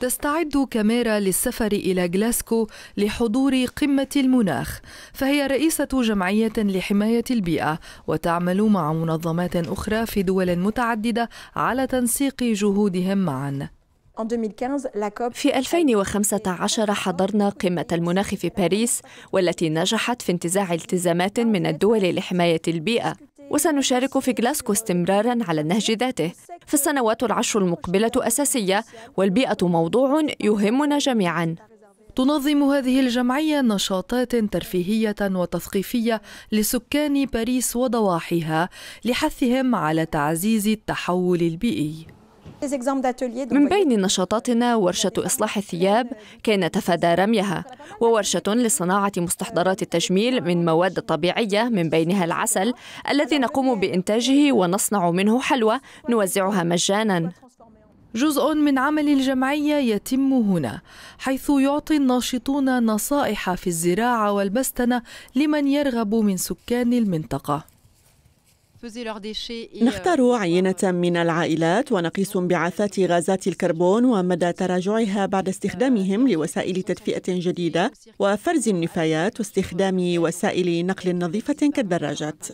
تستعد كاميرا للسفر إلى جلاسكو لحضور قمة المناخ فهي رئيسة جمعية لحماية البيئة وتعمل مع منظمات أخرى في دول متعددة على تنسيق جهودهم معاً في 2015 حضرنا قمة المناخ في باريس والتي نجحت في انتزاع التزامات من الدول لحماية البيئة وسنشارك في جلاسكو استمرارا على النهج ذاته في السنوات العشر المقبلة أساسية والبيئة موضوع يهمنا جميعا تنظم هذه الجمعية نشاطات ترفيهية وتثقيفية لسكان باريس وضواحيها لحثهم على تعزيز التحول البيئي من بين نشاطاتنا ورشة إصلاح الثياب كي نتفادى رميها وورشة لصناعة مستحضرات التجميل من مواد طبيعية من بينها العسل الذي نقوم بإنتاجه ونصنع منه حلوى نوزعها مجاناً جزء من عمل الجمعية يتم هنا حيث يعطي الناشطون نصائح في الزراعة والبستنة لمن يرغب من سكان المنطقة نختار euh, عينة من العائلات ونقيس انبعاثات غازات الكربون ومدى تراجعها بعد استخدامهم لوسائل تدفئة جديدة وفرز النفايات واستخدام وسائل نقل نظيفة كالدراجات.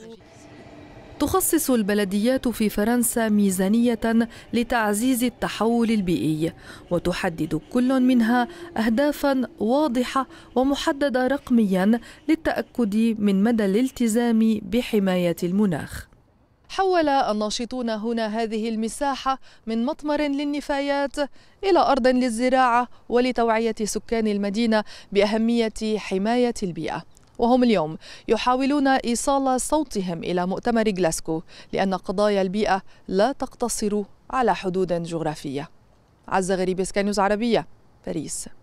تخصص البلديات في فرنسا ميزانية لتعزيز التحول البيئي وتحدد كل منها أهدافا واضحة ومحددة رقميا للتأكد من مدى الالتزام بحماية المناخ حول الناشطون هنا هذه المساحة من مطمر للنفايات إلى أرض للزراعة ولتوعية سكان المدينة بأهمية حماية البيئة وهم اليوم يحاولون إيصال صوتهم إلى مؤتمر غلاسكو لأن قضايا البيئة لا تقتصر على حدود جغرافية عز غريب سكانيوز عربية باريس